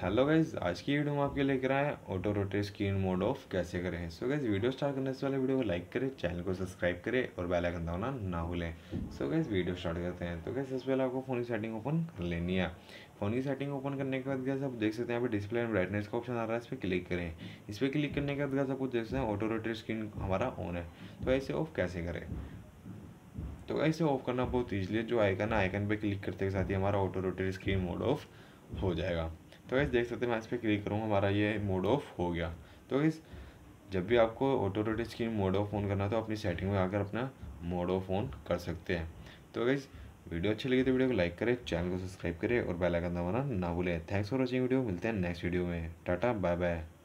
hello guys आज की video में आपके लेकर आए auto rotate screen mode off कैसे करें so guess guys video start करने से पहले वीडियो को लाइक करें चैनल को सब्सक्राइब करें और बेल आइकन दबाना ना भूलें सो गाइज वीडियो स्टार्ट करते हैं तो गाइज सबसे पहले आपको फ़ोन की सेटिंग ओपन कर लेनी है फ़ोन की सेटिंग ओपन करने के बाद गैस आप देख सकते हैं यहाँ पे डिस्प्ले एंड ब्राइटनेस का ऑप्शन आ रहा है इस पर क्लिक करें इस पर क्लिक करने के बाद गैस आपको देख सकते हैं ऑटो रोटेट स्क्रीन हमारा ऑन है तो ऐसे ऑफ कैसे करें तो ऐसे ऑफ करना बहुत ईजिली है जो आइकन है आइकन पर क्लिक करते के साथ ही हमारा auto rotate screen mode off हो जाएगा तो गैस देख सकते हैं मैं इस पर क्लिक करूँगा हमारा ये मोड ऑफ हो गया तो गैस जब भी आपको auto rotate screen mode off on करना तो अपनी सेटिंग में आकर अपना मोड ऑफ ऑन कर सकते हैं तो गैस वीडियो अच्छी लगी तो वीडियो को लाइक करें चैनल को सब्सक्राइब करें और बेल आइकन दबाना ना भूलें थैंक्स फॉर वॉचिंग वीडियो मिलते हैं नेक्स्ट वीडियो में टाटा बाय बाय